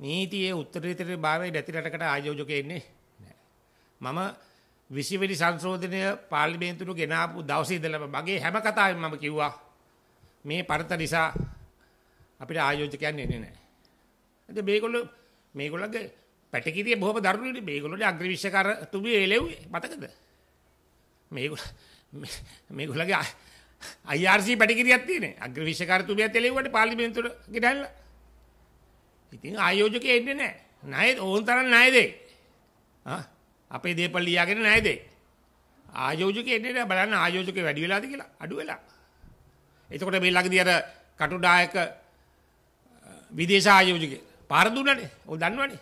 නීතියේ උත්තරීතර භාවයේ නැති රටකට ආයෝජකයෙ ඉන්නේ මම විසිවිලි සංශෝධනය පාර්ලිමේන්තුවට ගෙනාපු දවසේ ඉඳලම මගේ හැම කතාවෙම මම කිව්වා මේ පරත නිසා අපිට ආයෝජකයන් එන්නේ නැහැ. ඒත් මේගොල්ලෝ මේගොල්ලන්ගේ පැටකිරිය බොහොම දරුණුනේ මේගොල්ලෝගේ අග්‍රවිශකරතුමිය එළෙව්වේ මතකද? මේගොල්ලෝ මේගොල්ලගේ IRC පැටකිරියක් තියෙනවා. අග්‍රවිශකරතුමියත් එළෙව්වට පාර්ලිමේන්තුවට ගෙනල්ලා ඉතින් ආයෝජකයෙ එන්නේ නැහැ. ණය ඕන තරම් ණය දෙයි. ආ අපේ දේපල් ලියාගෙන ණය දෙයි. ආයෝජකයෙ එන්නේ නැහැ බලන්න ආයෝජකෙ වැඩි වෙලාද කියලා අඩු වෙලා. එතකොට මේ ළඟදී අර කටුනායක විදේශ ආයෝජකයෙ පාර දුන්නනේ. ඔය දන්නවනේ.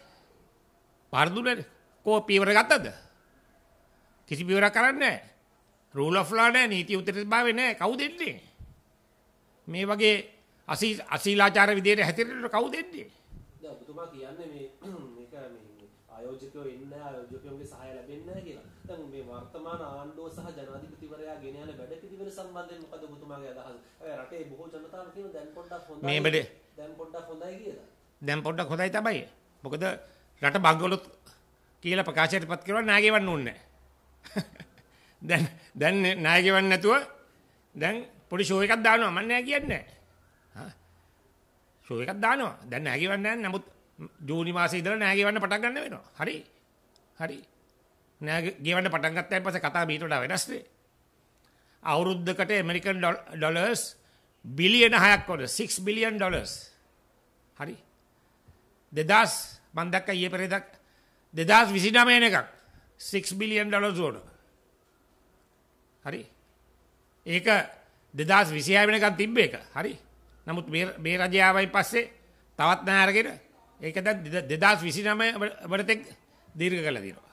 පාර දුන්නනේ. කෝ පීවර ගත්තද? කිසි පීවරක් කරන්නේ නැහැ. රූල් ඔෆ් ලා නැහැ, නීති උත්තරීභාවය නැහැ. කවුද එන්නේ? මේ වගේ අසී අසීලාචාර විදියට හැතිරෙන්න කවුද එන්නේ? දැන් ඔබතුමා කියන්නේ මේ මේක මේ ආයෝජකයෝ ඉන්නේ ආයෝජකයෝගේ සහාය ලැබෙන්නේ කියලා. දැන් මේ වර්තමාන ආණ්ඩුව සහ ජනාධිපතිවරයා ගෙන යන වැඩ පිළිවෙල සම්බන්ධයෙන් මොකද ඔබතුමාගේ අදහස? රටේ බොහෝ ජනතාව කියන දැන් පොඩ්ඩක් හොඳයි. මේ බඩේ දැන් පොඩ්ඩක් හොඳයි කියලා. දැන් පොඩ්ඩක් හොඳයි තමයි. මොකද රට බංගලොත් කියලා ප්‍රකාශයට පත් කරලා ණය ගෙවන්න ඕනේ දැන් දැන් ණය ගෙවන්න නැතුව දැන් පොඩි ෂෝ එකක් දානවා මම නෑ කියන්නේ. හා ෂෝ එකක් දානවා. දැන් නෑ ගෙවන්නේ නැහැ. නමුත් ජූනි මාසේ ඉඳලා නෑ ගෙවන්න පටන් ගන්න වෙනවා. හරි. හරි. නෑ ගෙවන්න පටන් ගත්තාන් පස්සේ කතාව මීට වඩා වෙනස්නේ. අවුරුද්දකට ඇමරිකන් ඩොලර්ස් බිලියන 6ක් වගේ 6 බිලියන් ඩොලර්ස්. හරි. 2000 මම දැක්ක ඊයේ පෙරේදා 2029 වෙන එකක් 6 බිලියන් ඩොලර්ස් වුණා. හරි. ඒක 2026 වෙනකන් තිබ්බ එක. හරි. නමුත් මේ රජයාවයි පස්සේ තවත් නෑරගෙන ඒක දැන් දෙදස් විසි නම වනතෙක් දීර්ග කළ දීනවා.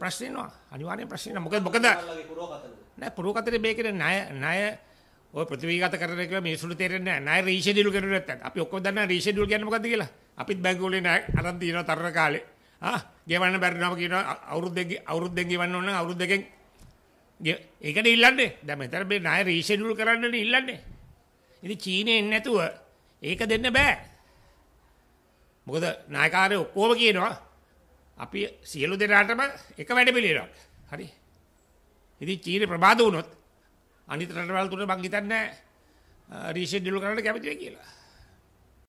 ප්‍රශ්නවා අනිවානය ප්‍රශ්න මොක මොකද නෑ පුරුවකතර බේකර නය නය ප්‍රතිවීගත කරක මිසු තේරන නය රේෂ දිලු කරනත් අපි ඔක්කො දන්න රේෂ දුල් ගැනමකද කියලා අපිත් බැගුලේ නෑ අරන්දීන තර කාලේ ආ ගෙවන්න බැරි නම කියනවා අවුරුදු දෙක අවුරුදු දෙක ගෙවන්න ඕන නම් අවුරුදු දෙකෙන් ඒකට ඉල්ලන්නේ දැන් මෙතන මේ ණය රීෂෙඩියුල් කරන්නනේ ඉල්ලන්නේ ඉතින් චීනේ එන්නේ නැතුව ඒක දෙන්න බෑ මොකද නායකාරය ඔක්කොම කියනවා අපි සියලු දෙනාටම එක වැඩ පිළිවෙලක්. හරි. ඉතින් චීන ප්‍රබාද වුණොත් අනිත් රටවල් තුන මං හිතන්නේ රීෂෙඩියුල් කරන්න කැමති වෙයි කියලා.